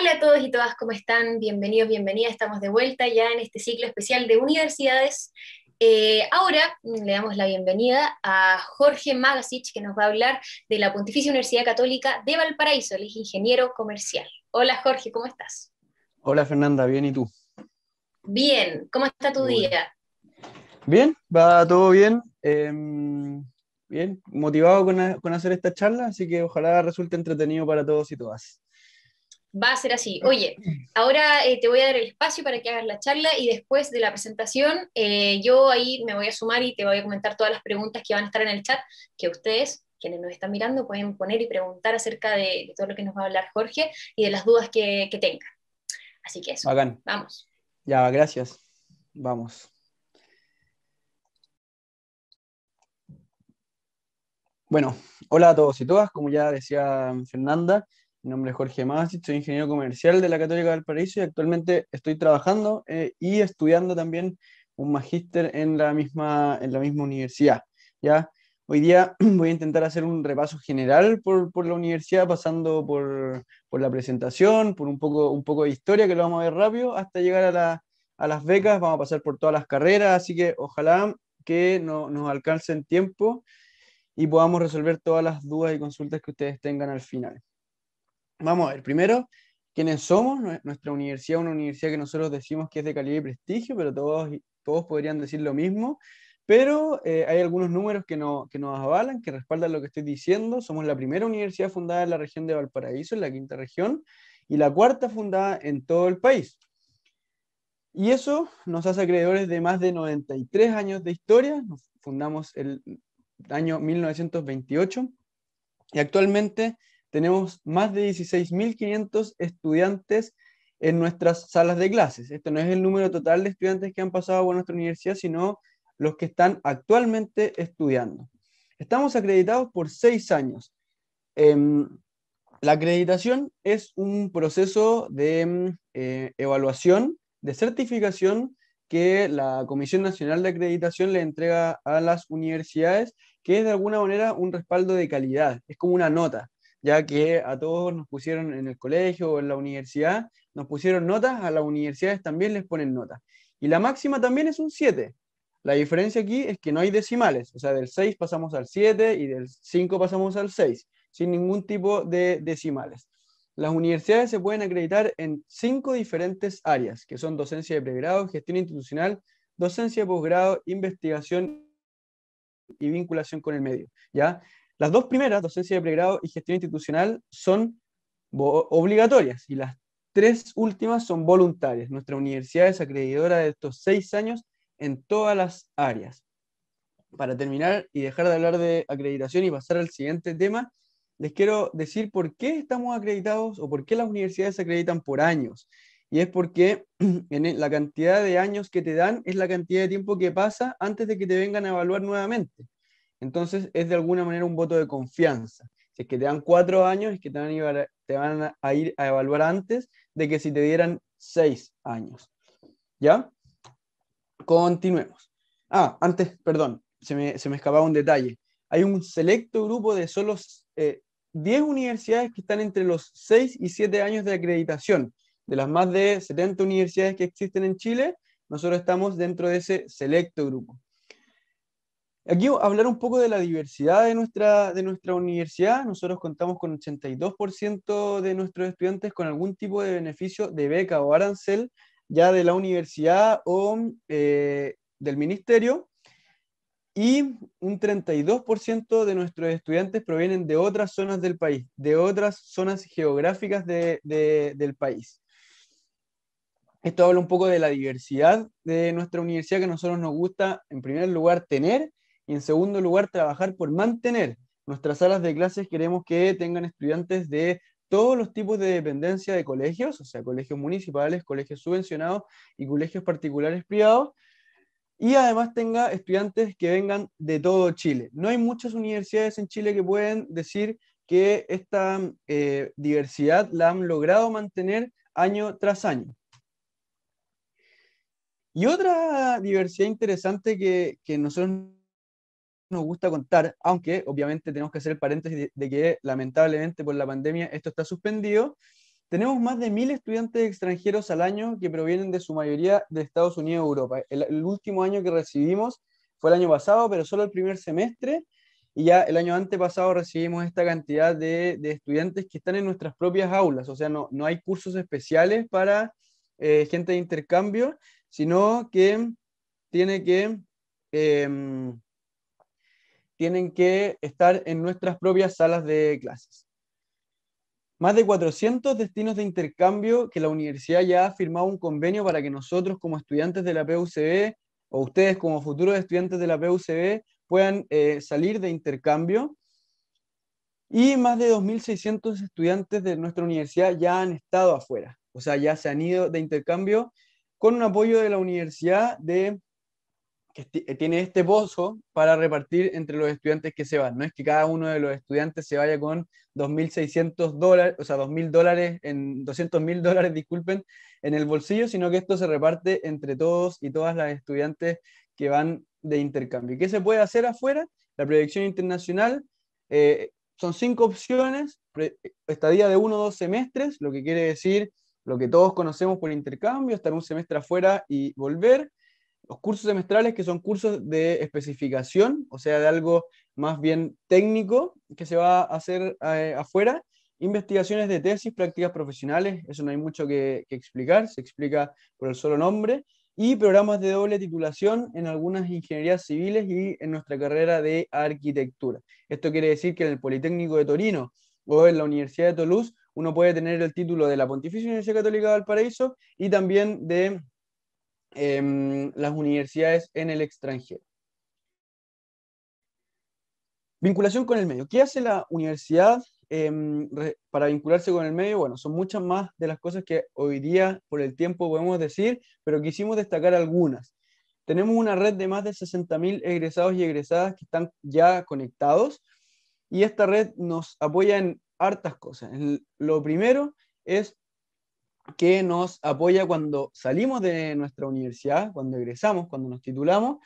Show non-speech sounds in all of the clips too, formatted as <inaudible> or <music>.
Hola a todos y todas, ¿cómo están? Bienvenidos, bienvenidas. Estamos de vuelta ya en este ciclo especial de universidades. Eh, ahora le damos la bienvenida a Jorge Magasich, que nos va a hablar de la Pontificia Universidad Católica de Valparaíso. Él es ingeniero comercial. Hola Jorge, ¿cómo estás? Hola Fernanda, bien, ¿y tú? Bien, ¿cómo está tu día? Bien, va todo bien. Em, bien, motivado con, con hacer esta charla, así que ojalá resulte entretenido para todos y todas va a ser así. Oye, ahora eh, te voy a dar el espacio para que hagas la charla y después de la presentación eh, yo ahí me voy a sumar y te voy a comentar todas las preguntas que van a estar en el chat, que ustedes, quienes nos están mirando, pueden poner y preguntar acerca de, todo lo que nos va a hablar Jorge y de las dudas que, tenga. tengan. Así que eso. Vamos. Ya, gracias. Vamos. Bueno, hola a todos y todas, como ya decía Fernanda, mi nombre es Jorge Masi, soy ingeniero comercial de la Católica del Paraíso y actualmente estoy trabajando eh, y estudiando también un magíster en la misma, en la misma universidad. ¿ya? Hoy día <clears throat> voy a intentar hacer un repaso general por, por la universidad, pasando por, por, la presentación, por un poco, un poco de historia, que lo vamos a ver rápido, hasta llegar a, la, a las becas, vamos a pasar por todas las carreras, así que ojalá que nos alcancen tiempo y podamos resolver todas las dudas y consultas que ustedes tengan al final. Vamos a ver, primero, quiénes somos. Nuestra universidad una universidad que nosotros decimos que es de calidad y prestigio, pero todos, todos podrían decir lo mismo. Pero eh, hay algunos números que, no, que nos avalan, que respaldan lo que estoy diciendo. Somos la primera universidad fundada en la región de Valparaíso, en la quinta región, y la cuarta fundada en todo el país. Y eso nos hace acreedores de más de 93 años de historia. Nos fundamos el año 1928 y actualmente tenemos más de 16.500 estudiantes en nuestras salas de clases. Esto no es el número total de estudiantes que han pasado por nuestra universidad, sino los que están actualmente estudiando. Estamos acreditados por seis años. Em, la acreditación es un proceso de em, eh, evaluación, de certificación que la Comisión Nacional de Acreditación le entrega a las universidades, que es de alguna manera un respaldo de calidad, es como una nota ya que a todos nos pusieron en el colegio o en la universidad, nos pusieron notas, a las universidades también les ponen notas. Y la máxima también es un 7. La diferencia aquí es que no hay decimales, o sea, del 6 pasamos al 7 y del 5 pasamos al 6, sin ningún tipo de decimales. Las universidades se pueden acreditar en cinco diferentes áreas, que son docencia de pregrado, gestión institucional, docencia de posgrado, investigación y vinculación con el medio. ¿ya? Las dos primeras, docencia de pregrado y gestión institucional, son obligatorias y las tres últimas son voluntarias. Nuestra universidad es acreditadora de estos seis años en todas las áreas. Para terminar y dejar de hablar de acreditación y pasar al siguiente tema, les quiero decir por qué estamos acreditados o por qué las universidades se acreditan por años. Y es porque <clears throat> la cantidad de años que te dan es la cantidad de tiempo que pasa antes de que te vengan a evaluar nuevamente. Entonces es de alguna manera un voto de confianza. Si es que te dan cuatro años, es que te van, a, ir, a evaluar antes de que si te dieran seis años. ¿Ya? Continuemos. Ah, antes, perdón, se me, escapaba un detalle. Hay un selecto grupo de solo eh, diez 10 universidades que están entre los seis y siete años de acreditación. De las más de 70 universidades que existen en Chile, nosotros estamos dentro de ese selecto grupo. Aquí hablar un poco de la diversidad de nuestra, de nuestra universidad. Nosotros contamos con 82% de nuestros estudiantes con algún tipo de beneficio de beca o arancel, ya de la universidad o eh, del ministerio. Y un 32% de nuestros estudiantes provienen de otras zonas del país, de otras zonas geográficas de, del país. Esto habla un poco de la diversidad de nuestra universidad que a nosotros nos gusta, en primer lugar, tener y en segundo lugar, trabajar por mantener nuestras salas de clases. Queremos que tengan estudiantes de todos los tipos de dependencia de colegios, o sea, colegios municipales, colegios subvencionados y colegios particulares privados. Y además tenga estudiantes que vengan de todo Chile. No hay muchas universidades en Chile que pueden decir que esta eh, diversidad la han logrado mantener año tras año. Y otra diversidad interesante que, que nosotros nos gusta contar, aunque obviamente tenemos que hacer el paréntesis de, que lamentablemente por la pandemia esto está suspendido. Tenemos más de mil estudiantes extranjeros al año que provienen de su mayoría de Estados Unidos y Europa. El, último año que recibimos fue el año pasado, pero solo el primer semestre. Y ya el año antepasado recibimos esta cantidad de, estudiantes que están en nuestras propias aulas. O sea, no, no hay cursos especiales para eh, gente de intercambio, sino que tiene que em, tienen que estar en nuestras propias salas de clases. Más de 400 destinos de intercambio que la universidad ya ha firmado un convenio para que nosotros como estudiantes de la PUCB o ustedes como futuros estudiantes de la PUCB puedan eh, salir de intercambio. Y más de 2.600 estudiantes de nuestra universidad ya han estado afuera, o sea, ya se han ido de intercambio con un apoyo de la universidad de que eh, tiene este pozo para repartir entre los estudiantes que se van. No es que cada uno de los estudiantes se vaya con 2.600 dólares, o sea, 2.000 dólares, en 200.000 dólares, disculpen, en el bolsillo, sino que esto se reparte entre todos y todas las estudiantes que van de intercambio. ¿Qué se puede hacer afuera? La proyección internacional, eh, son cinco opciones, estadía de uno o dos semestres, lo que quiere decir lo que todos conocemos por intercambio, estar un semestre afuera y volver, los cursos semestrales, que son cursos de especificación, o sea, de algo más bien técnico que se va a hacer eh, afuera. Investigaciones de tesis, prácticas profesionales, eso no hay mucho que, explicar, se explica por el solo nombre. Y programas de doble titulación en algunas ingenierías civiles y en nuestra carrera de arquitectura. Esto quiere decir que en el Politécnico de Torino o en la Universidad de Toulouse uno puede tener el título de la Pontificia Universidad Católica de Valparaíso y también de Em, las universidades en el extranjero. Vinculación con el medio. ¿Qué hace la universidad em, para vincularse con el medio? Bueno, son muchas más de las cosas que hoy día por el tiempo podemos decir, pero quisimos destacar algunas. Tenemos una red de más de 60.000 egresados y egresadas que están ya conectados y esta red nos apoya en hartas cosas. Lo primero es que nos apoya cuando salimos de nuestra universidad, cuando egresamos, cuando nos titulamos,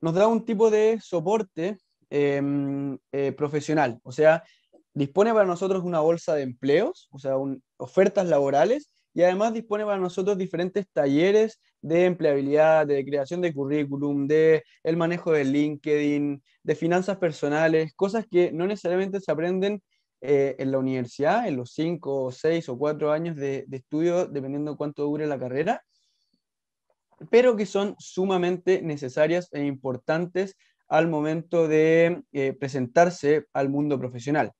nos da un tipo de soporte em, eh, profesional. O sea, dispone para nosotros una bolsa de empleos, o sea, ofertas laborales, y además dispone para nosotros diferentes talleres de empleabilidad, de creación de currículum, de el manejo de LinkedIn, de finanzas personales, cosas que no necesariamente se aprenden eh, en la universidad, en los cinco o seis o cuatro años de, estudio, dependiendo cuánto dure la carrera, pero que son sumamente necesarias e importantes al momento de eh, presentarse al mundo profesional.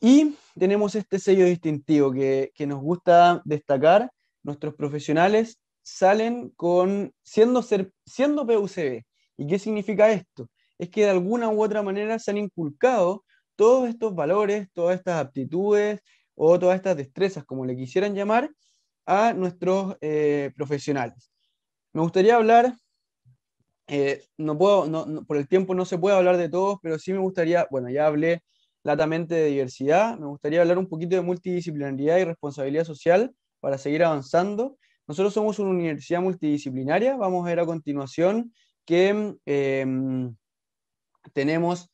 Y tenemos este sello distintivo que, que, nos gusta destacar. Nuestros profesionales salen con siendo, ser, siendo PUCB. ¿Y qué significa esto? Es que de alguna u otra manera se han inculcado todos estos valores, todas estas aptitudes o todas estas destrezas, como le quisieran llamar, a nuestros eh, profesionales. Me gustaría hablar, eh, no puedo, por el tiempo no se puede hablar de todos, pero sí me gustaría, bueno, ya hablé latamente de diversidad, me gustaría hablar un poquito de multidisciplinaridad y responsabilidad social para seguir avanzando. Nosotros somos una universidad multidisciplinaria, vamos a ver a continuación que em, tenemos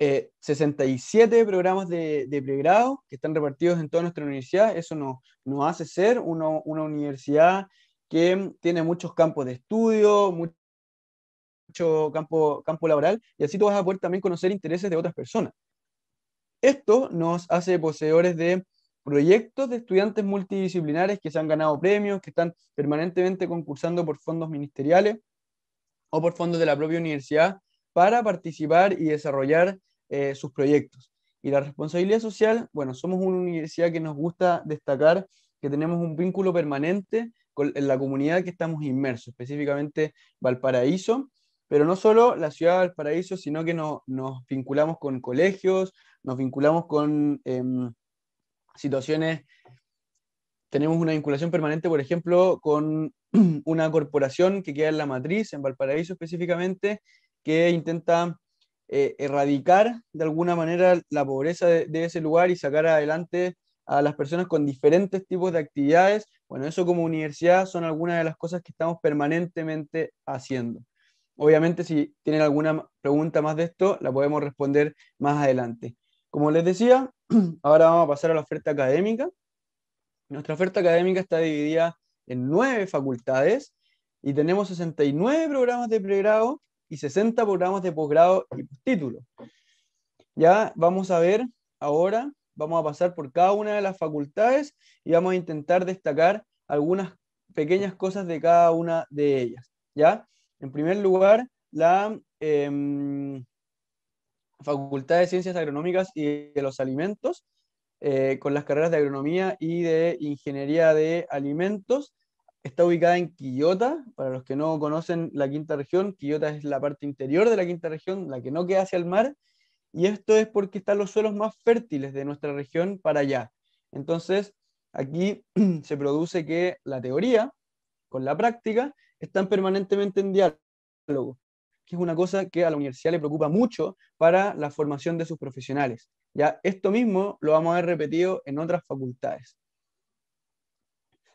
67 eh, programas de, de, pregrado que están repartidos en toda nuestra universidad. Eso nos hace ser una universidad que tiene muchos campos de estudio, mucho campo, campo laboral, y así tú vas a poder también conocer intereses de otras personas. Esto nos hace poseedores de proyectos de estudiantes multidisciplinares que se han ganado premios, que están permanentemente concursando por fondos ministeriales o por fondos de la propia universidad para participar y desarrollar eh, sus proyectos. Y la responsabilidad social, bueno, somos una universidad que nos gusta destacar que tenemos un vínculo permanente con la comunidad que estamos inmersos, específicamente Valparaíso, pero no solo la ciudad de Valparaíso, sino que nos vinculamos con colegios, nos vinculamos con em, situaciones, tenemos una vinculación permanente, por ejemplo, con <clears throat> una corporación que queda en la matriz, en Valparaíso específicamente, que intenta eh, erradicar de alguna manera la pobreza de, de, ese lugar y sacar adelante a las personas con diferentes tipos de actividades. Bueno, eso como universidad son algunas de las cosas que estamos permanentemente haciendo. Obviamente, si tienen alguna pregunta más de esto, la podemos responder más adelante. Como les decía, <clears throat> ahora vamos a pasar a la oferta académica. Nuestra oferta académica está dividida en nueve facultades y tenemos 69 programas de pregrado y 60 programas de posgrado y título. Ya vamos a ver ahora, vamos a pasar por cada una de las facultades y vamos a intentar destacar algunas pequeñas cosas de cada una de ellas. ¿ya? En primer lugar, la em, Facultad de Ciencias Agronómicas y de los Alimentos, eh, con las carreras de agronomía y de ingeniería de alimentos, está ubicada en Quillota. Para los que no conocen la quinta región, Quillota es la parte interior de la quinta región, la que no queda hacia el mar. Y esto es porque están los suelos más fértiles de nuestra región para allá. Entonces, aquí <clears throat> se produce que la teoría con la práctica están permanentemente en diálogo, que es una cosa que a la universidad le preocupa mucho para la formación de sus profesionales. Ya esto mismo lo vamos a ver repetido en otras facultades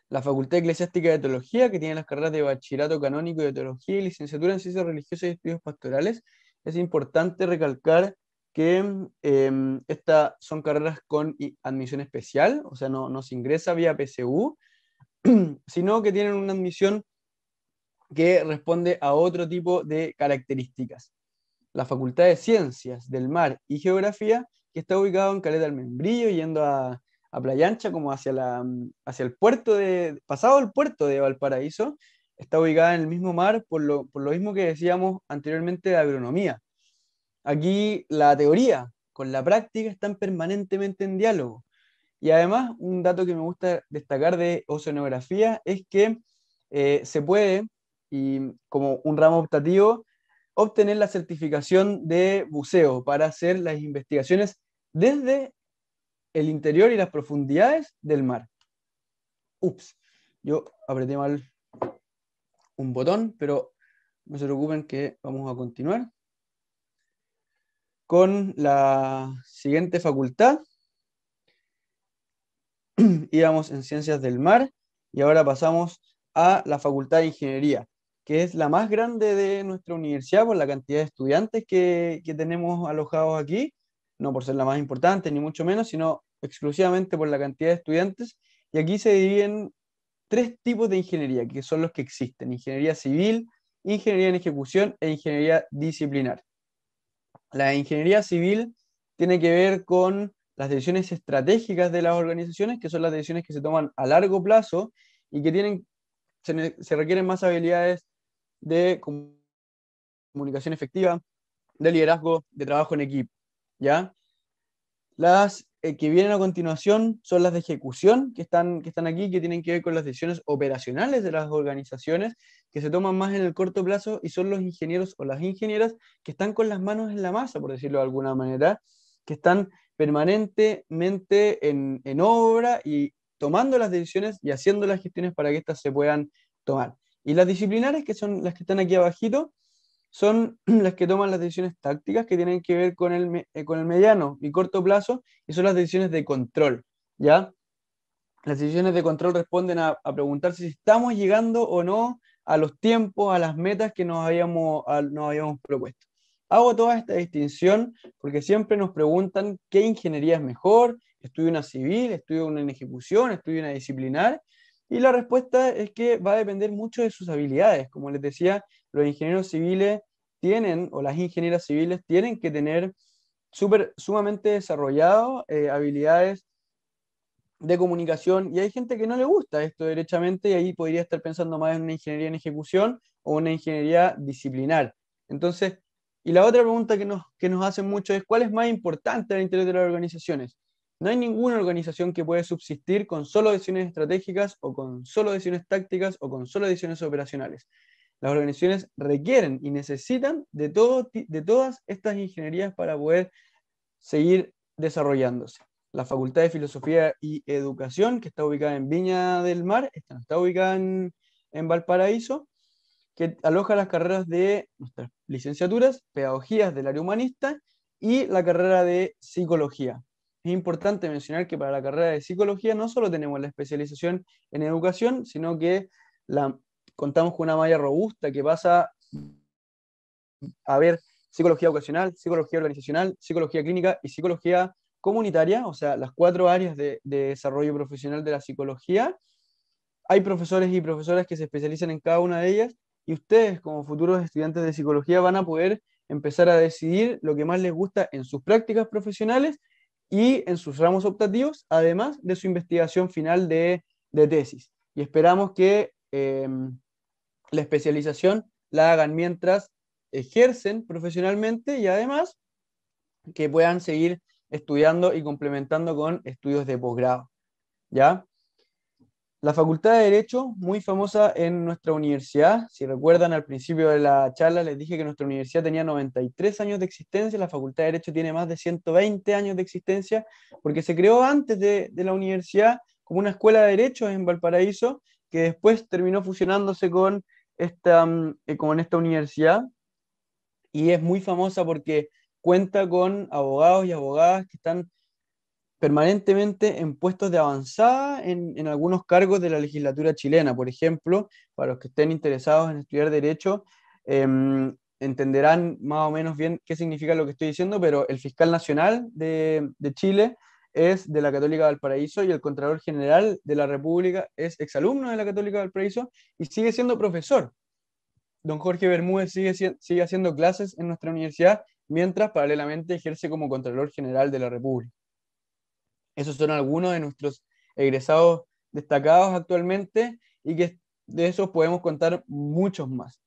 la Facultad Eclesiástica de Teología, que tiene las carreras de Bachillerato Canónico de Teología y Licenciatura en Ciencias Religiosas y Estudios Pastorales. Es importante recalcar que em, estas son carreras con admisión especial, o sea, no, no se ingresa vía PSU, <clears throat> sino que tienen una admisión que responde a otro tipo de características. La Facultad de Ciencias del Mar y Geografía, que está ubicado en Caleta del Membrillo, yendo a a Playa Ancha, como hacia, la, hacia el puerto de, pasado el puerto de Valparaíso, está ubicada en el mismo mar por lo, mismo que decíamos anteriormente de agronomía. Aquí la teoría con la práctica están permanentemente en diálogo. Y además, un dato que me gusta destacar de oceanografía es que eh, se puede, y como un ramo optativo, obtener la certificación de buceo para hacer las investigaciones desde el interior y las profundidades del mar. Ups, yo apreté mal un botón, pero no se preocupen que vamos a continuar con la siguiente facultad. Íbamos <clears throat> en Ciencias del Mar y ahora pasamos a la Facultad de Ingeniería, que es la más grande de nuestra universidad por la cantidad de estudiantes que, que tenemos alojados aquí no por ser la más importante, ni mucho menos, sino exclusivamente por la cantidad de estudiantes. Y aquí se dividen tres tipos de ingeniería, que son los que existen, ingeniería civil, ingeniería en ejecución e ingeniería disciplinar. La ingeniería civil tiene que ver con las decisiones estratégicas de las organizaciones, que son las decisiones que se toman a largo plazo y que tienen, se requieren más habilidades de comunicación efectiva, de liderazgo, de trabajo en equipo. ¿ya? Las eh, que vienen a continuación son las de ejecución, que están, que están aquí, que tienen que ver con las decisiones operacionales de las organizaciones, que se toman más en el corto plazo y son los ingenieros o las ingenieras que están con las manos en la masa, por decirlo de alguna manera, que están permanentemente en, en obra y tomando las decisiones y haciendo las gestiones para que éstas se puedan tomar. Y las disciplinares, que son las que están aquí abajito, son <clears throat> las que toman las decisiones tácticas que tienen que ver eh, con el, mediano y corto plazo y son las decisiones de control, ¿ya? Las decisiones de control responden a, preguntar si estamos llegando o no a los tiempos, a las metas que nos habíamos, nos habíamos propuesto. Hago toda esta distinción porque siempre nos preguntan qué ingeniería es mejor, estudio una civil, estudio una en ejecución, estudio una disciplinar, y la respuesta es que va a depender mucho de sus habilidades. Como les decía, los ingenieros civiles tienen, o las ingenieras civiles tienen que tener sumamente desarrollado eh, habilidades de comunicación y hay gente que no le gusta esto derechamente y ahí podría estar pensando más en una ingeniería en ejecución o una ingeniería disciplinar. Entonces, y la otra pregunta que nos, que nos hacen mucho es, ¿cuál es más importante al interior de las organizaciones? No hay ninguna organización que puede subsistir con solo decisiones estratégicas o con solo decisiones tácticas o con solo decisiones operacionales. Las organizaciones requieren y necesitan de, todas estas ingenierías para poder seguir desarrollándose. La Facultad de Filosofía y Educación, que está ubicada en Viña del Mar, está, ubicada en, Valparaíso, que aloja las carreras de nuestras licenciaturas, pedagogías del área humanista y la carrera de psicología. Es importante mencionar que para la carrera de psicología no solo tenemos la especialización en educación, sino que contamos con una malla robusta que pasa a ver psicología ocasional, psicología organizacional, psicología clínica y psicología comunitaria, o sea, las cuatro áreas de desarrollo profesional de la psicología. Hay profesores y profesoras que se especializan en cada una de ellas y ustedes como futuros estudiantes de psicología van a poder empezar a decidir lo que más les gusta en sus prácticas profesionales y en sus ramos optativos, además de su investigación final de, tesis. Y esperamos que em, la especialización la hagan mientras ejercen profesionalmente y además que puedan seguir estudiando y complementando con estudios de posgrado. ¿Ya? La Facultad de Derecho, muy famosa en nuestra universidad, si recuerdan al principio de la charla les dije que nuestra universidad tenía 93 años de existencia, la Facultad de Derecho tiene más de 120 años de existencia, porque se creó antes de, la universidad como una escuela de derechos en Valparaíso, que después terminó fusionándose con esta, mm, eh, con esta universidad y es muy famosa porque cuenta con abogados y abogadas que están permanentemente en puestos de avanzada en, algunos cargos de la legislatura chilena. Por ejemplo, para los que estén interesados en estudiar derecho, em, entenderán más o menos bien qué significa lo que estoy diciendo, pero el fiscal nacional de, Chile es de la Católica de Valparaíso y el Contralor General de la República es exalumno de la Católica Valparaíso y sigue siendo profesor. Don Jorge Bermúdez sigue, sigue haciendo clases en nuestra universidad, mientras paralelamente ejerce como Contralor General de la República. Esos son algunos de nuestros egresados destacados actualmente y que de esos podemos contar muchos más.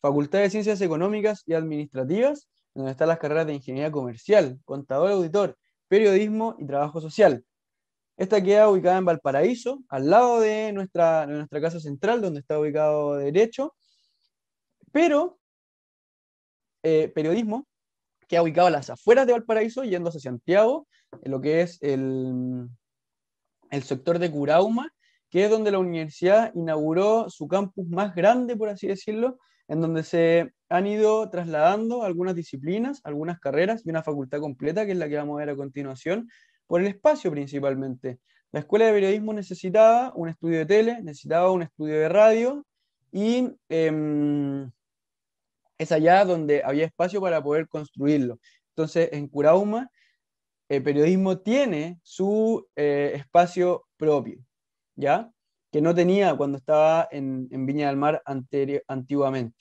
Facultad de Ciencias Económicas y Administrativas, donde están las carreras de Ingeniería Comercial, Contador, Auditor, Periodismo y Trabajo Social. Esta queda ubicada en Valparaíso, al lado de nuestra, nuestra casa central, donde está ubicado Derecho, pero eh, Periodismo que ubicado a las afueras de Valparaíso, yendo hacia Santiago, en lo que es el, el sector de Curauma, que es donde la universidad inauguró su campus más grande, por así decirlo, en donde se han ido trasladando algunas disciplinas, algunas carreras y una facultad completa, que es la que vamos a ver a continuación, por el espacio principalmente. La escuela de periodismo necesitaba un estudio de tele, necesitaba un estudio de radio y em, es allá donde había espacio para poder construirlo. Entonces, en Curauma, el periodismo tiene su eh, espacio propio, ¿ya? Que no tenía cuando estaba en, Viña del Mar antiguamente.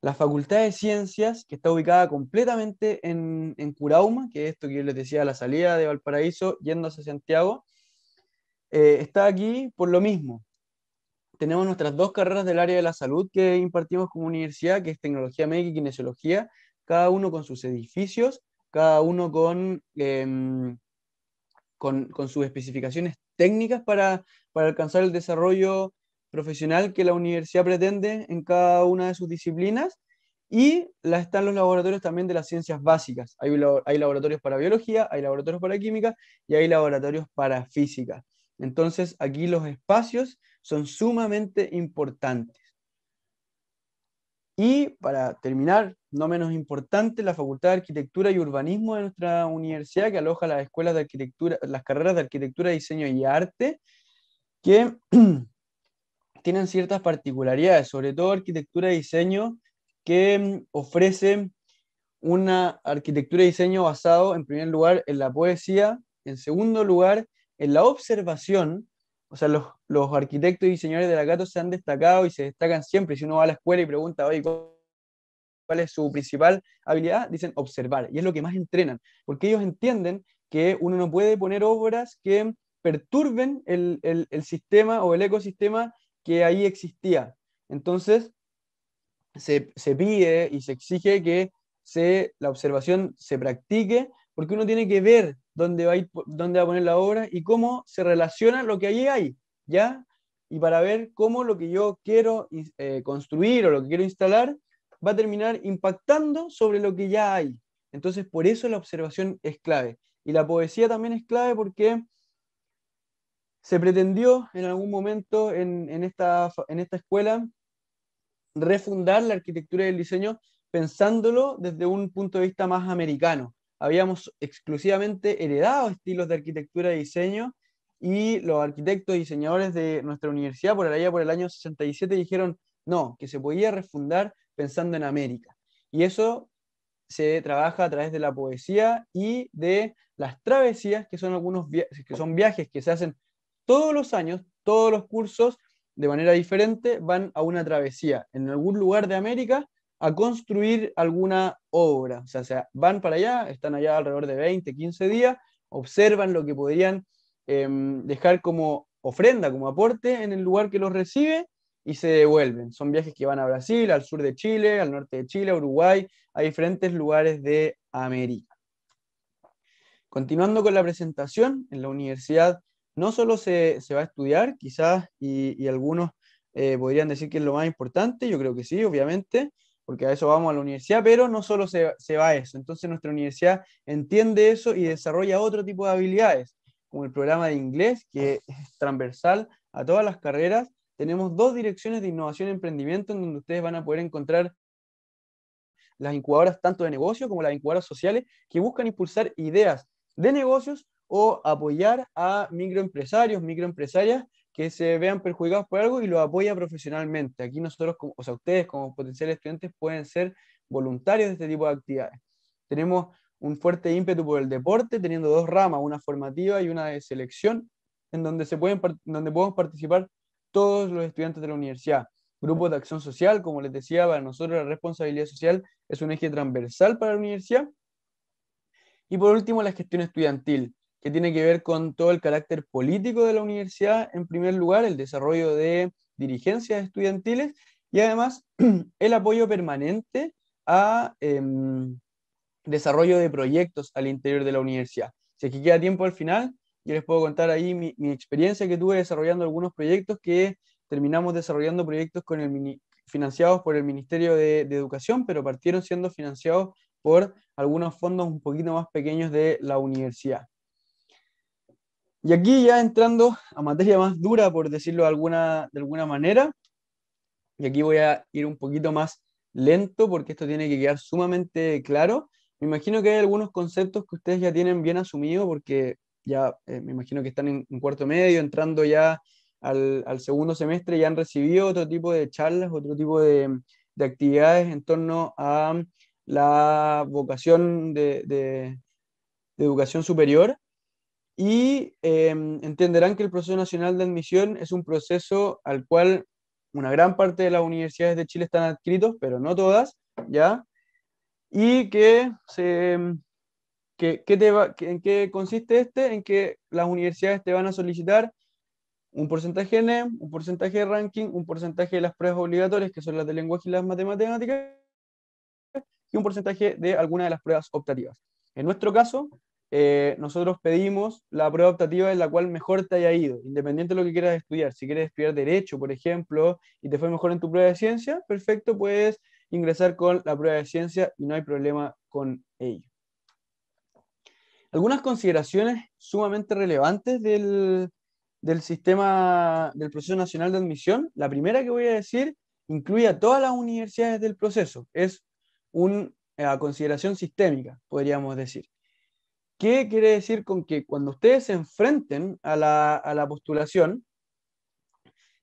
La Facultad de Ciencias, que está ubicada completamente en, Curauma, que es esto que yo les decía, la salida de Valparaíso, yendo hacia Santiago, eh, está aquí por lo mismo, tenemos nuestras dos carreras del área de la salud que impartimos como universidad, que es tecnología médica y kinesiología, cada uno con sus edificios, cada uno con, em, con, con, sus especificaciones técnicas para, para alcanzar el desarrollo profesional que la universidad pretende en cada una de sus disciplinas. Y la, están los laboratorios también de las ciencias básicas. Hay, hay laboratorios para biología, hay laboratorios para química y hay laboratorios para física. Entonces, aquí los espacios son sumamente importantes. Y para terminar, no menos importante, la Facultad de Arquitectura y Urbanismo de nuestra universidad, que aloja las de arquitectura, las carreras de arquitectura, diseño y arte, que <clears throat> tienen ciertas particularidades, sobre todo arquitectura y diseño, que mm, ofrece una arquitectura y diseño basado, en primer lugar, en la poesía, en segundo lugar, en la observación, o sea, los, arquitectos y diseñadores de la Gato se han destacado y se destacan siempre. Si uno va a la escuela y pregunta, ¿cuál es su principal habilidad? Dicen observar, y es lo que más entrenan, porque ellos entienden que uno no puede poner obras que perturben el, sistema o el ecosistema que ahí existía. Entonces, se, pide y se exige que se, la observación se practique porque uno tiene que ver dónde va a, dónde va a poner la obra y cómo se relaciona lo que allí hay, ¿ya? Y para ver cómo lo que yo quiero eh, construir o lo que quiero instalar va a terminar impactando sobre lo que ya hay. Entonces, por eso la observación es clave. Y la poesía también es clave porque se pretendió en algún momento en, en, esta, en esta escuela refundar la arquitectura y el diseño pensándolo desde un punto de vista más americano, habíamos exclusivamente heredado estilos de arquitectura y diseño y los arquitectos y diseñadores de nuestra universidad por allá por el año 67 dijeron no, que se podía refundar pensando en América. Y eso se trabaja a través de la poesía y de las travesías, que son algunos que son viajes que se hacen todos los años, todos los cursos, de manera diferente, van a una travesía en algún lugar de América a construir alguna obra. O sea, van para allá, están allá alrededor de 20, 15 días, observan lo que podrían em, dejar como ofrenda, como aporte en el lugar que los recibe y se devuelven. Son viajes que van a Brasil, al sur de Chile, al norte de Chile, a Uruguay, a diferentes lugares de América. Continuando con la presentación, en la universidad no solo se, va a estudiar, quizás, y, algunos eh, podrían decir que es lo más importante, yo creo que sí, obviamente, porque a eso vamos a la universidad, pero no solo se, va a eso. Entonces nuestra universidad entiende eso y desarrolla otro tipo de habilidades, como el programa de inglés, que es transversal a todas las carreras. Tenemos dos direcciones de innovación y emprendimiento en donde ustedes van a poder encontrar las incubadoras tanto de negocios como las incubadoras sociales que buscan impulsar ideas de negocios o apoyar a microempresarios, microempresarias que se vean perjudicados por algo y los apoya profesionalmente. Aquí nosotros, o sea, ustedes como potenciales estudiantes pueden ser voluntarios de este tipo de actividades. Tenemos un fuerte ímpetu por el deporte, teniendo dos ramas, una formativa y una de selección, en donde, se pueden, donde podemos participar todos los estudiantes de la universidad. Grupos de acción social, como les decía, para nosotros la responsabilidad social es un eje transversal para la universidad. Y por último, la gestión estudiantil que tiene que ver con todo el carácter político de la universidad, en primer lugar, el desarrollo de dirigencias estudiantiles y además <clears throat> el apoyo permanente a em, desarrollo de proyectos al interior de la universidad. Si aquí queda tiempo al final, yo les puedo contar ahí mi, experiencia que tuve desarrollando algunos proyectos que terminamos desarrollando proyectos con el, financiados por el Ministerio de, Educación, pero partieron siendo financiados por algunos fondos un poquito más pequeños de la universidad. Y aquí ya entrando a materia más dura, por decirlo de alguna, de alguna manera, y aquí voy a ir un poquito más lento porque esto tiene que quedar sumamente claro. Me imagino que hay algunos conceptos que ustedes ya tienen bien asumidos porque ya eh, me imagino que están en, un cuarto medio, entrando ya al, segundo semestre, ya han recibido otro tipo de charlas, otro tipo de, actividades en torno a la vocación de educación superior y em, entenderán que el proceso nacional de admisión es un proceso al cual una gran parte de las universidades de Chile están adscritos, pero no todas, ¿ya? Y que, se, em, te ¿en qué consiste este? En que las universidades te van a solicitar un porcentaje N, un porcentaje de ranking, un porcentaje de las pruebas obligatorias, que son las de lenguaje y las matemáticas, y un porcentaje de alguna de las pruebas optativas. En nuestro caso, eh, nosotros pedimos la prueba optativa en la cual mejor te haya ido, independiente de lo que quieras estudiar. Si quieres estudiar Derecho, por ejemplo, y te fue mejor en tu prueba de ciencia, perfecto, puedes ingresar con la prueba de ciencia y no hay problema con ello. Algunas consideraciones sumamente relevantes del, del sistema del proceso nacional de admisión. La primera que voy a decir incluye a todas las universidades del proceso. Es una eh, consideración sistémica, podríamos decir. ¿Qué quiere decir con que cuando ustedes se enfrenten a la, a la postulación,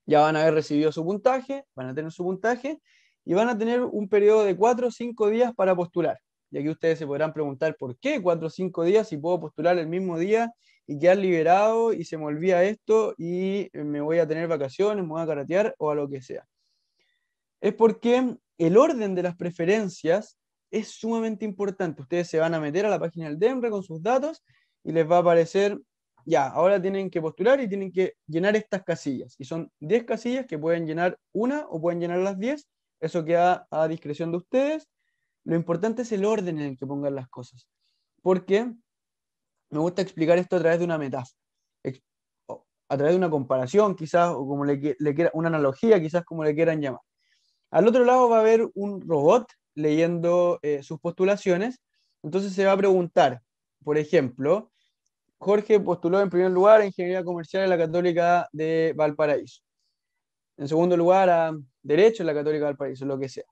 ya van a haber recibido su puntaje, van a tener su puntaje y van a tener un periodo de cuatro o cinco días para postular. Y aquí ustedes se podrán preguntar por qué cuatro o cinco días si puedo postular el mismo día y quedar liberado y se me olvida esto y me voy a tener vacaciones, me voy a karatear o a lo que sea. Es porque el orden de las preferencias es sumamente importante. Ustedes se van a meter a la página del DEMRE con sus datos y les va a aparecer, ya, ahora tienen que postular y tienen que llenar estas casillas. Y son 10 casillas que pueden llenar una o pueden llenar las 10. Eso queda a discreción de ustedes. Lo importante es el orden en el que pongan las cosas. Porque me gusta explicar esto a través de una metáfora, a través de una comparación quizás, o como le, le una analogía quizás como le quieran llamar. Al otro lado va a haber un robot leyendo eh, sus postulaciones, entonces se va a preguntar, por ejemplo, Jorge postuló en primer lugar a Ingeniería Comercial en la Católica de Valparaíso. En segundo lugar a Derecho en la Católica de Valparaíso, lo que sea.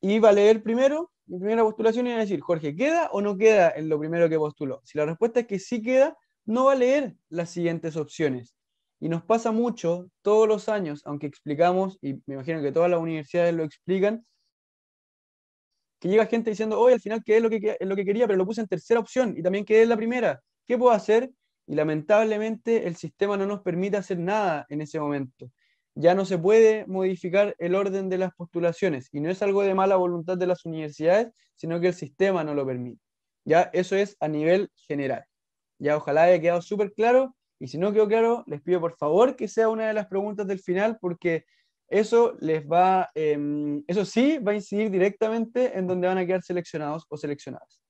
Y va a leer primero, mi primera postulación y va a decir, Jorge, ¿queda o no queda en lo primero que postuló? Si la respuesta es que sí queda, no va a leer las siguientes opciones. Y nos pasa mucho todos los años, aunque explicamos, y me imagino que todas las universidades lo explican, que llega gente diciendo, hoy al final quedé lo que, lo que quería, pero lo puse en tercera opción y también quedé en la primera. ¿Qué puedo hacer? Y lamentablemente el sistema no nos permite hacer nada en ese momento. Ya no se puede modificar el orden de las postulaciones y no es algo de mala voluntad de las universidades, sino que el sistema no lo permite. Ya eso es a nivel general. Ya ojalá haya quedado súper claro y si no quedó claro, les pido por favor que sea una de las preguntas del final porque eso les va, em, eso sí va a incidir directamente en donde van a quedar seleccionados o seleccionadas.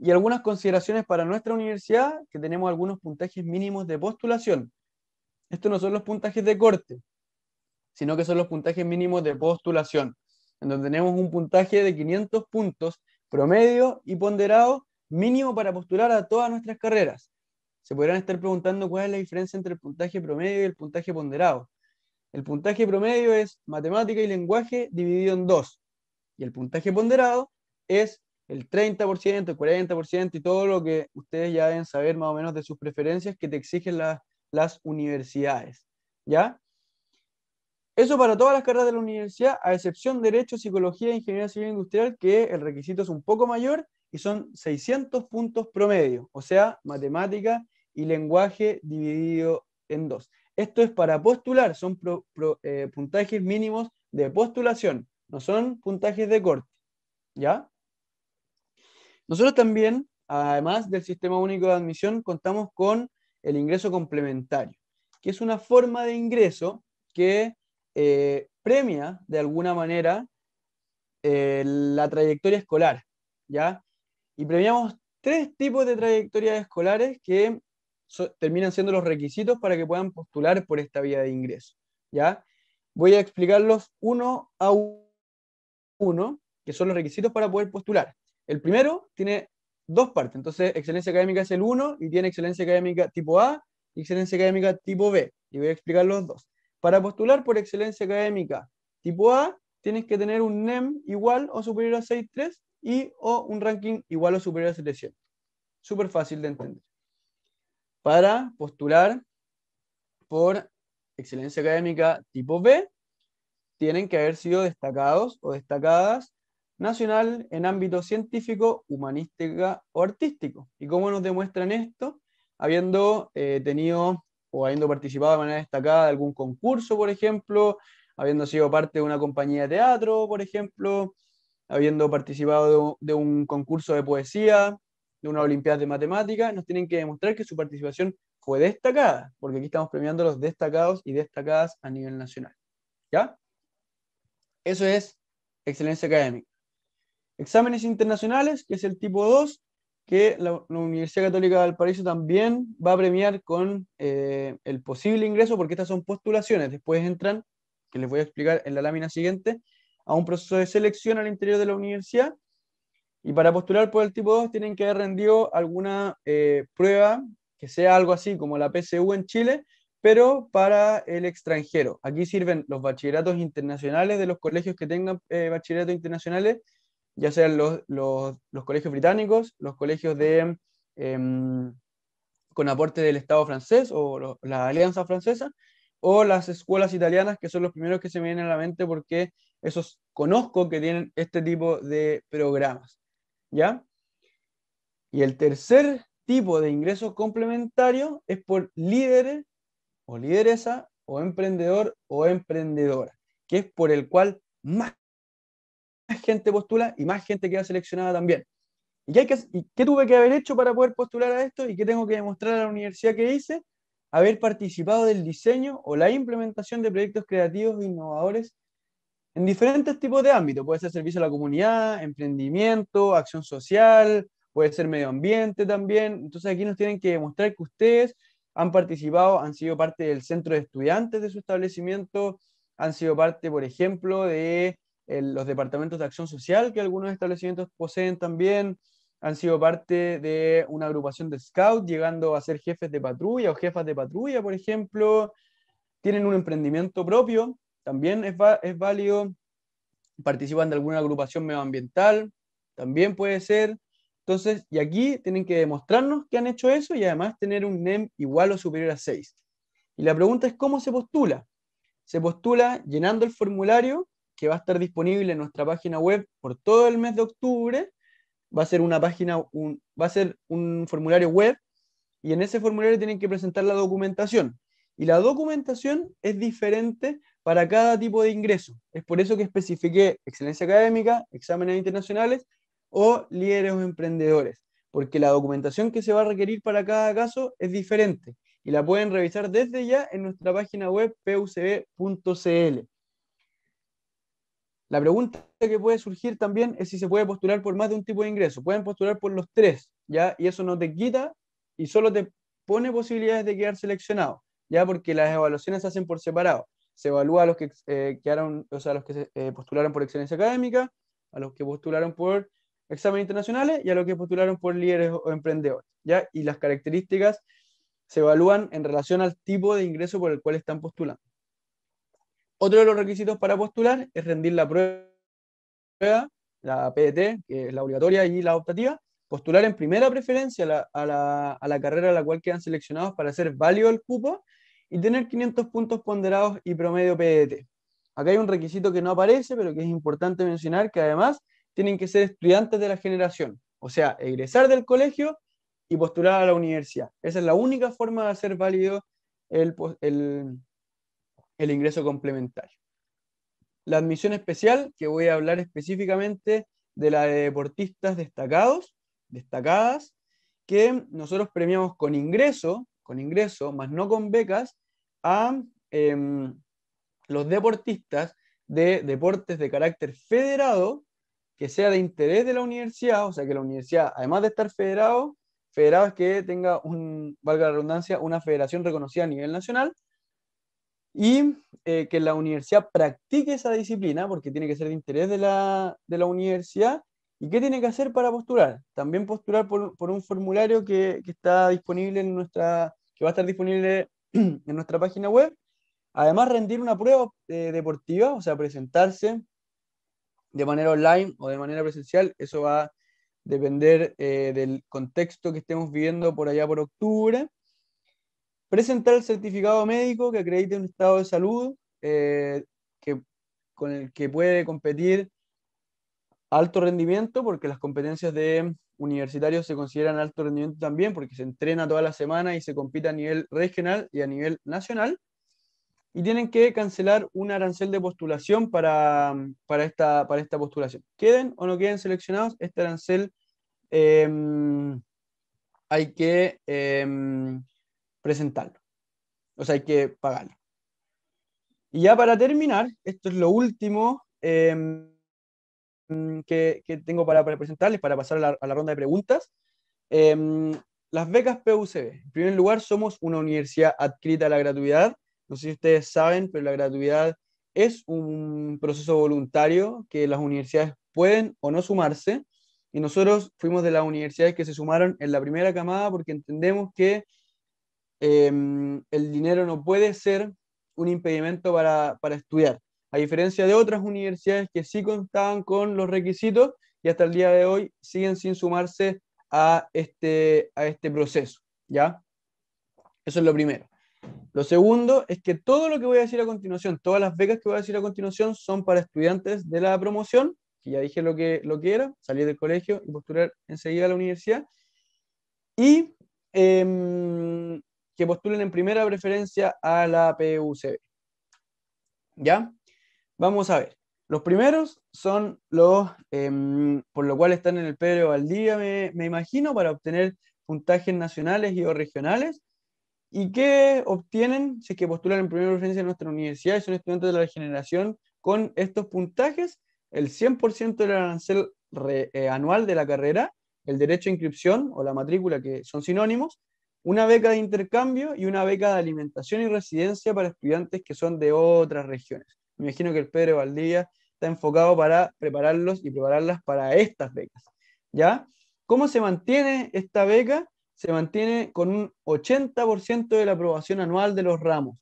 Y algunas consideraciones para nuestra universidad, que tenemos algunos puntajes mínimos de postulación. Estos no son los puntajes de corte, sino que son los puntajes mínimos de postulación, en donde tenemos un puntaje de 500 puntos promedio y ponderado mínimo para postular a todas nuestras carreras. Se podrán estar preguntando cuál es la diferencia entre el puntaje promedio y el puntaje ponderado. El puntaje promedio es matemática y lenguaje dividido en dos. Y el puntaje ponderado es el 30%, el 40% y todo lo que ustedes ya deben saber más o menos de sus preferencias que te exigen las universidades. ¿Ya? Eso para todas las carreras de la universidad, a excepción de Derecho, Psicología e Ingeniería Civil e Industrial, que el requisito es un poco mayor y son 600 puntos promedio, o sea, matemática y lenguaje dividido en dos. Esto es para postular, son eh, puntajes mínimos de postulación, no son puntajes de corte. ¿Ya? Nosotros también, además del sistema único de admisión, contamos con el ingreso complementario, que es una forma de ingreso que eh, premia de alguna manera eh, la trayectoria escolar, ¿ya? Y premiamos tres tipos de trayectorias escolares que terminan siendo los requisitos para que puedan postular por esta vía de ingreso. ¿ya? Voy a explicarlos uno a uno, que son los requisitos para poder postular. El primero tiene dos partes, entonces excelencia académica es el 1 y tiene excelencia académica tipo A y excelencia académica tipo B. Y voy a explicar los dos. Para postular por excelencia académica tipo A, tienes que tener un NEM igual o superior a 6.3 y o un ranking igual o superior a 700. Súper fácil de entender para postular por excelencia académica tipo B, tienen que haber sido destacados o destacadas nacional en ámbito científico, humanística o artístico. ¿Y cómo nos demuestran esto? Habiendo eh, tenido o habiendo participado de manera destacada de algún concurso, por ejemplo, habiendo sido parte de una compañía de teatro, por ejemplo, habiendo participado de, un concurso de poesía, de una Olimpiada de Matemáticas, nos tienen que demostrar que su participación fue destacada, porque aquí estamos premiando los destacados y destacadas a nivel nacional. ¿Ya? Eso es excelencia académica. Exámenes internacionales, que es el tipo 2, que la, Universidad Católica de Valparaíso también va a premiar con eh, el posible ingreso, porque estas son postulaciones, después entran, que les voy a explicar en la lámina siguiente, a un proceso de selección al interior de la universidad y para postular por el tipo 2 tienen que haber rendido alguna eh, prueba que sea algo así como la PSU en Chile, pero para el extranjero. Aquí sirven los bachilleratos internacionales de los colegios que tengan eh, bachilleratos internacionales, ya sean los, los, los, colegios británicos, los colegios de, em, con aporte del Estado francés o la Alianza Francesa, o las escuelas italianas, que son los primeros que se me vienen a la mente porque esos conozco que tienen este tipo de programas. ¿ya? Y el tercer tipo de ingresos complementarios es por líderes o lideresa o emprendedor o emprendedora, que es por el cual más gente postula y más gente queda seleccionada también. ¿Y que, ¿Y qué, tuve que haber hecho para poder postular a esto? ¿Y qué tengo que demostrar a la universidad que hice? Haber participado del diseño o la implementación de proyectos creativos e innovadores en diferentes tipos de ámbitos. Puede ser servicio a la comunidad, emprendimiento, acción social, puede ser medio ambiente también. Entonces aquí nos tienen que demostrar que ustedes han participado, han sido parte del centro de estudiantes de su establecimiento, han sido parte, por ejemplo, de eh, los departamentos de acción social que algunos establecimientos poseen también, han sido parte de una agrupación de scout, llegando a ser jefes de patrulla o jefas de patrulla, por ejemplo, tienen un emprendimiento propio, también es, válido. Participan de alguna agrupación medioambiental, también puede ser. Entonces, y aquí tienen que demostrarnos que han hecho eso y además tener un NEM igual o superior a 6. Y la pregunta es cómo se postula. Se postula llenando el formulario que va a estar disponible en nuestra página web por todo el mes de octubre. Va a ser una página, va a ser un formulario web y en ese formulario tienen que presentar la documentación. Y la documentación es diferente para cada tipo de ingreso. Es por eso que especifiqué excelencia académica, exámenes internacionales o líderes o emprendedores, porque la documentación que se va a requerir para cada caso es diferente y la pueden revisar desde ya en nuestra página web pucb.cl. La pregunta que puede surgir también es si se puede postular por más de un tipo de ingreso. Pueden postular por los tres, ¿ya? Y eso no te quita y solo te pone posibilidades de quedar seleccionado, ¿ya? Porque las evaluaciones se hacen por separado se evalúa a los que eh, los que se, eh, postularon por excelencia académica, a los que postularon por exámenes internacionales y a los que postularon por líderes o emprendedores, ¿ya? Y las características se evalúan en relación al tipo de ingreso por el cual están postulando. Otro de los requisitos para postular es rendir la prueba, la PDT, que es la obligatoria y la optativa, postular en primera preferencia a la, a la carrera a la cual quedan seleccionados para hacer válido el cupo y tener 500 puntos ponderados y promedio PDT. Acá hay un requisito que no aparece, pero que es importante mencionar, que además tienen que ser estudiantes de la generación, o sea, egresar del colegio y postular a la universidad. Esa es la única forma de hacer válido el, el, ingreso complementario. La admisión especial, que voy a hablar específicamente de la de deportistas destacados, destacadas, que nosotros premiamos con ingreso, con ingreso, más no con becas, a em, los deportistas de deportes de carácter federado, que sea de interés de la universidad, o sea que la universidad, además de estar federado, federado es que tenga, un, valga la redundancia, una federación reconocida a nivel nacional, y eh, que la universidad practique esa disciplina, porque tiene que ser de interés de la universidad, ¿Y qué tiene que hacer para postular? También postular por, un formulario que, está disponible en nuestra, que va a estar disponible <clears throat> en nuestra página web. Además, rendir una prueba eh, deportiva, o sea, presentarse de manera online o de manera presencial. Eso va a depender eh, del contexto que estemos viviendo por allá por octubre. Presentar el certificado médico que acredite un estado de salud eh, que, con el que puede competir alto rendimiento, porque las competencias de universitarios se consideran alto rendimiento también, porque se entrena toda la semana y se compite a nivel regional y a nivel nacional. Y tienen que cancelar un arancel de postulación para, esta, para esta postulación. Queden o no queden seleccionados, este arancel em, hay que em, presentarlo. O sea, hay que pagarlo. Y ya para terminar, esto es lo último. Em, Mm, que, tengo para, presentarles, para pasar a la, ronda de preguntas. Em, las becas PUCB. En primer lugar, somos una universidad adscrita a la gratuidad. No sé si ustedes saben, pero la gratuidad es un proceso voluntario que las universidades pueden o no sumarse. Y nosotros fuimos de las universidades que se sumaron en la primera camada porque entendemos que em, el dinero no puede ser un impedimento para estudiar a diferencia de otras universidades que sí contaban con los requisitos y hasta el día de hoy siguen sin sumarse a este, a este proceso. ¿ya? Eso es lo primero. Lo segundo es que todo lo que voy a decir a continuación, todas las becas que voy a decir a continuación son para estudiantes de la promoción, que ya dije lo que, lo era, salir del colegio y postular enseguida a la universidad, y em, que postulen en primera preferencia a la PUCB. ¿Ya? Vamos a ver. Los primeros son los, em, por lo cual están en el Pedro Valdivia, me, me imagino, para obtener puntajes nacionales y o regionales. ¿Y qué obtienen si es que postulan en primera urgencia en nuestra universidad y son estudiantes de la generación con estos puntajes? El 100% del arancel eh, anual de la carrera, el derecho a inscripción o la matrícula, que son sinónimos, una beca de intercambio y una beca de alimentación y residencia para estudiantes que son de otras regiones me imagino que el Pedro Valdivia está enfocado para prepararlos y prepararlas para estas becas. ¿Ya? ¿Cómo se mantiene esta beca? Se mantiene con un 80% de la aprobación anual de los ramos.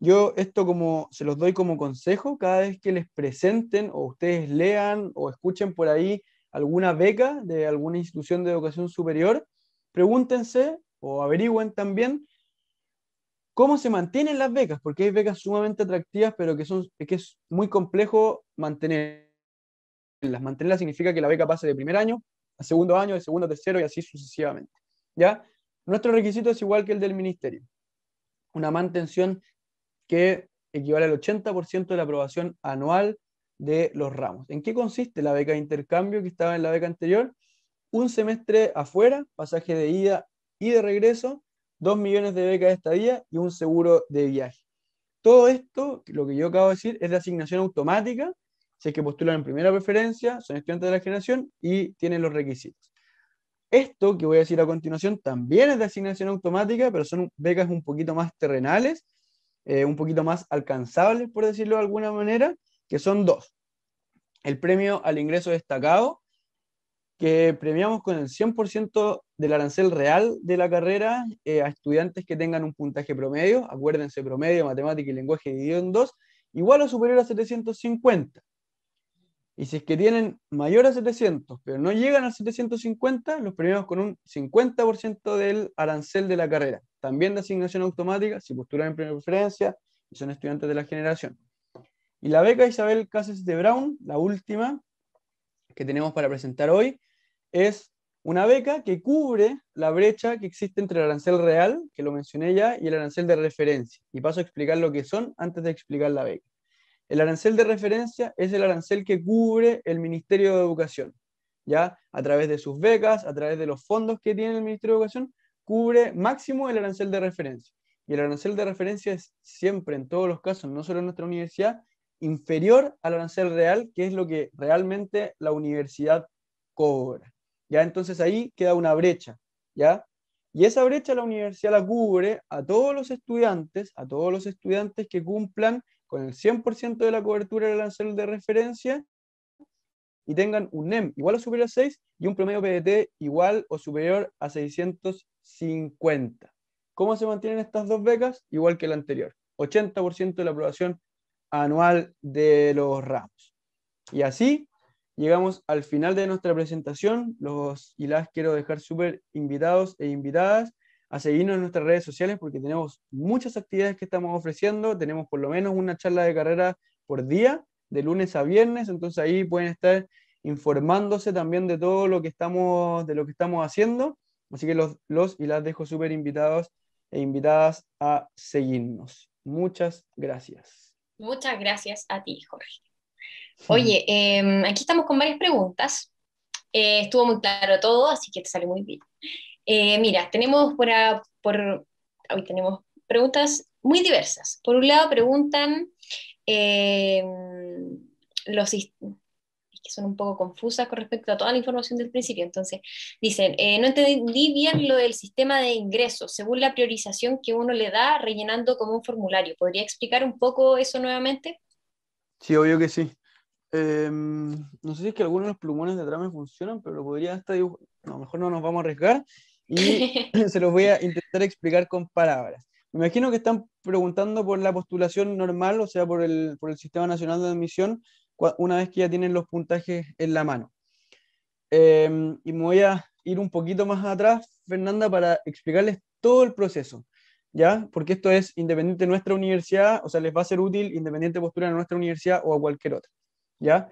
Yo esto como se los doy como consejo cada vez que les presenten o ustedes lean o escuchen por ahí alguna beca de alguna institución de educación superior, pregúntense o averigüen también ¿Cómo se mantienen las becas? Porque hay becas sumamente atractivas, pero que, son, que es muy complejo mantenerlas. Mantenerlas significa que la beca pase de primer año a segundo año, de segundo a tercero y así sucesivamente. ¿ya? Nuestro requisito es igual que el del ministerio. Una mantención que equivale al 80% de la aprobación anual de los ramos. ¿En qué consiste la beca de intercambio que estaba en la beca anterior? Un semestre afuera, pasaje de ida y de regreso, 2 millones de becas de estadía y un seguro de viaje. Todo esto, lo que yo acabo de decir, es de asignación automática, si es que postulan en primera preferencia, son estudiantes de la generación y tienen los requisitos. Esto que voy a decir a continuación también es de asignación automática, pero son becas un poquito más terrenales, eh, un poquito más alcanzables, por decirlo de alguna manera, que son dos. El premio al ingreso destacado, que premiamos con el 100% del arancel real de la carrera eh, a estudiantes que tengan un puntaje promedio, acuérdense, promedio, matemática y lenguaje dividido en dos, igual o superior a 750. Y si es que tienen mayor a 700, pero no llegan a 750, los premiamos con un 50% del arancel de la carrera. También de asignación automática, si postulan en primera preferencia y son estudiantes de la generación. Y la beca Isabel Cases de Brown, la última que tenemos para presentar hoy, es una beca que cubre la brecha que existe entre el arancel real, que lo mencioné ya, y el arancel de referencia. Y paso a explicar lo que son antes de explicar la beca. El arancel de referencia es el arancel que cubre el Ministerio de Educación, ¿ya? A través de sus becas, a través de los fondos que tiene el Ministerio de Educación, cubre máximo el arancel de referencia. Y el arancel de referencia es siempre, en todos los casos, no solo en nuestra universidad, inferior al arancel real, que es lo que realmente la universidad cobra. ¿ya? Entonces ahí queda una brecha, ¿ya? Y esa brecha la universidad la cubre a todos los estudiantes, a todos los estudiantes que cumplan con el 100% de la cobertura de la arancel de referencia y tengan un NEM igual o superior a 6 y un promedio PDT igual o superior a 650. ¿Cómo se mantienen estas dos becas? Igual que la anterior, 80% de la aprobación anual de los ramos. Y así Llegamos al final de nuestra presentación. Los y las quiero dejar súper invitados e invitadas a seguirnos en nuestras redes sociales porque tenemos muchas actividades que estamos ofreciendo. Tenemos por lo menos una charla de carrera por día, de lunes a viernes. Entonces ahí pueden estar informándose también de todo lo que estamos, de lo que estamos haciendo. Así que los, los y las dejo súper invitados e invitadas a seguirnos. Muchas gracias. Muchas gracias a ti, Jorge. <laughs> Oye, em, aquí estamos con varias preguntas. Eh, estuvo muy claro todo, así que te sale muy bien. Eh, mira, tenemos por, hoy tenemos preguntas muy diversas. Por un lado preguntan em, los que son un poco confusas con respecto a toda la información del principio. Entonces, dicen, eh, no entendí bien lo del sistema de ingresos, según la priorización que uno le da rellenando como un formulario. ¿Podría explicar un poco eso nuevamente? Sí, obvio que sí. Em, no sé si es que algunos de los plumones de atrás me funcionan, pero podría hasta dibujar. No, mejor no nos vamos a arriesgar. Y <laughs> <laughs> se los voy a intentar explicar con palabras. Me imagino que están preguntando por la postulación normal, o sea, por el, por el Sistema Nacional de Admisión, una vez que ya tienen los puntajes en la mano. Em, y me voy a ir un poquito más atrás, Fernanda, para explicarles todo el proceso, ¿ya? Porque esto es independiente de nuestra universidad, o sea, les va a ser útil independiente postura a nuestra universidad o a cualquier otra. ¿ya?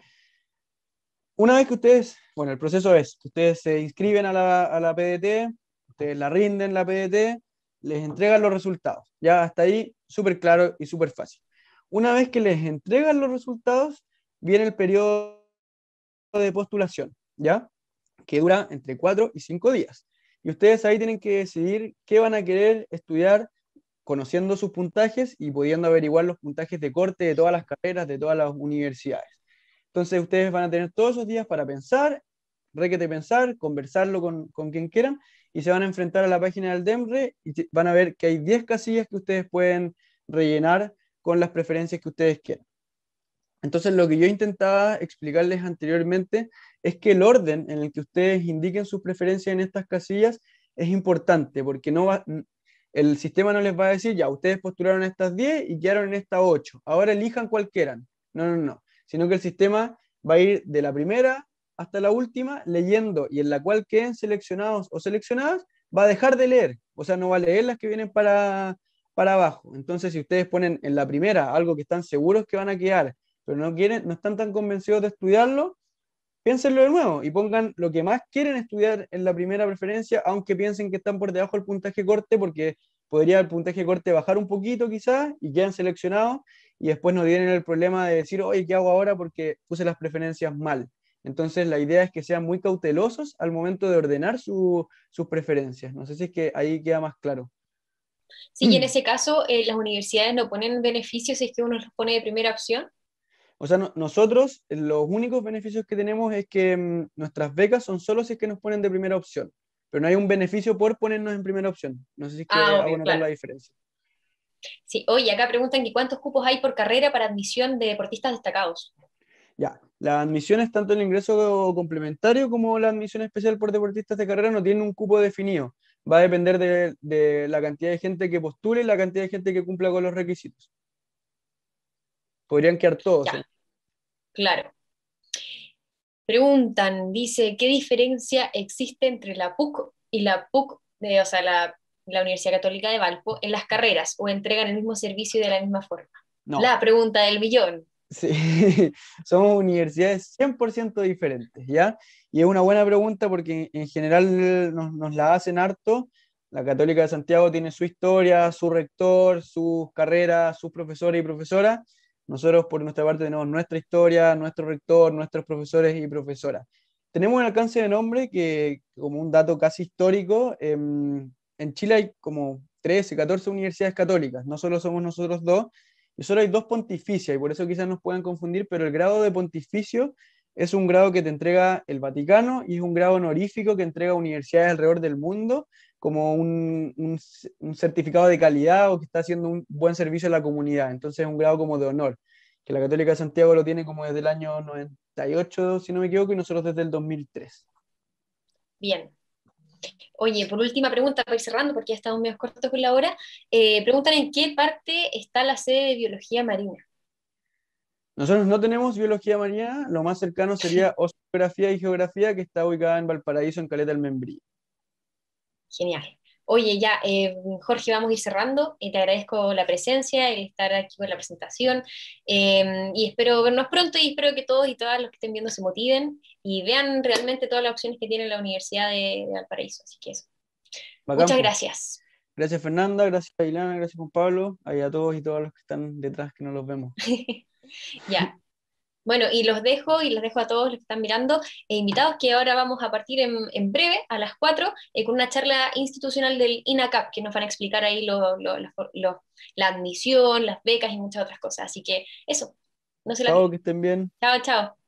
Una vez que ustedes, bueno, el proceso es ustedes se inscriben a la, a la PDT, ustedes la rinden la PDT, les entregan los resultados, ¿ya? Hasta ahí súper claro y súper fácil. Una vez que les entregan los resultados, viene el periodo de postulación, ¿ya? Que dura entre 4 y 5 días. Y ustedes ahí tienen que decidir qué van a querer estudiar conociendo sus puntajes y pudiendo averiguar los puntajes de corte de todas las carreras, de todas las universidades. Entonces ustedes van a tener todos esos días para pensar, requete pensar, conversarlo con, quien quieran y se van a enfrentar a la página del DEMRE y van a ver que hay 10 casillas que ustedes pueden rellenar con las preferencias que ustedes quieran. Entonces, lo que yo intentaba explicarles anteriormente es que el orden en el que ustedes indiquen sus preferencias en estas casillas es importante, porque no va, el sistema no les va a decir, ya, ustedes postularon estas 10 y quedaron en estas 8, ahora elijan cualquiera. No, no, no sino que el sistema va a ir de la primera hasta la última leyendo y en la cual queden seleccionados o seleccionadas, va a dejar de leer, o sea, no va a leer las que vienen para, abajo. Entonces, si ustedes ponen en la primera algo que están seguros que van a quedar, pero no quieren, no están tan convencidos de estudiarlo, piénsenlo de nuevo y pongan lo que más quieren estudiar en la primera preferencia, aunque piensen que están por debajo del puntaje corte, porque podría el puntaje corte bajar un poquito quizás y quedan seleccionados y después nos vienen el problema de decir, oye, ¿qué hago ahora? Porque puse las preferencias mal. Entonces, la idea es que sean muy cautelosos al momento de ordenar sus preferencias. No sé si es que ahí queda más claro. Sí, y en mm. ese caso, eh, las universidades no ponen beneficios si es que uno los pone de primera opción. O sea, nosotros eh, los únicos beneficios que tenemos es que mm, nuestras becas son solo si es que nos ponen de primera opción, pero no hay un beneficio por ponernos en primera opción. No sé si es que ah, hago la diferencia. Sí, oye, acá preguntan que cuántos cupos hay por carrera para admisión de deportistas destacados. Ya, la admisión es tanto el ingreso complementario como la admisión especial por deportistas de carrera, no tienen un cupo definido. Va a depender de, la cantidad de gente que postule y la cantidad de gente que cumpla con los requisitos. Podrían quedar todos. ¿eh? Claro. Preguntan, dice, ¿qué diferencia existe entre la PUC y la PUC, de, eh, o sea, la la Universidad Católica de Valpo en las carreras o entregan el mismo servicio de la misma forma? La pregunta del millón. Sí, <laughs> somos universidades 100% diferentes, ¿ya? Y es una buena pregunta porque en general nos, la hacen harto. La Católica de Santiago tiene su historia, su rector, sus carreras, sus profesores y profesoras. Nosotros por nuestra parte tenemos nuestra historia, nuestro rector, nuestros profesores y profesoras. Tenemos un alcance de nombre que, como un dato casi histórico, em, en Chile hay como 13, 14 universidades católicas, no solo somos nosotros dos, y solo hay dos pontificias, y por eso quizás nos puedan confundir, pero el grado de pontificio es un grado que te entrega el Vaticano y es un grado honorífico que entrega universidades alrededor del mundo como un, certificado de calidad o que está haciendo un buen servicio a la comunidad. Entonces es un grado como de honor, que la Católica de Santiago lo tiene como desde el año 98, si no me equivoco, y nosotros desde el 2003. Bien, Oye, por última pregunta, para ir cerrando, porque ya estamos medio cortos con la hora, eh, preguntan en qué parte está la sede de biología marina. Nosotros no tenemos biología marina, lo más cercano sería <laughs> oceanografía y geografía, que está ubicada en Valparaíso, en Caleta del Membrillo. Genial. Oye, ya, eh, Jorge, vamos a ir cerrando. Eh, te agradezco la presencia, el estar aquí con la presentación. Eh, y espero vernos pronto y espero que todos y todas los que estén viendo se motiven y vean realmente todas las opciones que tiene la Universidad de, Valparaíso. Así que eso. Muchas pues. gracias. Gracias, Fernanda. Gracias, Ailana. Gracias, Juan Pablo. a todos y todas los que están detrás que no los vemos. <laughs> ya. Bueno, y los dejo y los dejo a todos los que están mirando e invitados que ahora vamos a partir en, en breve, a las 4, eh, con una charla institucional del INACAP que nos van a explicar ahí lo, la admisión, las becas y muchas otras cosas. Así que eso, no se la... Chao, que estén bien. Chao, chao.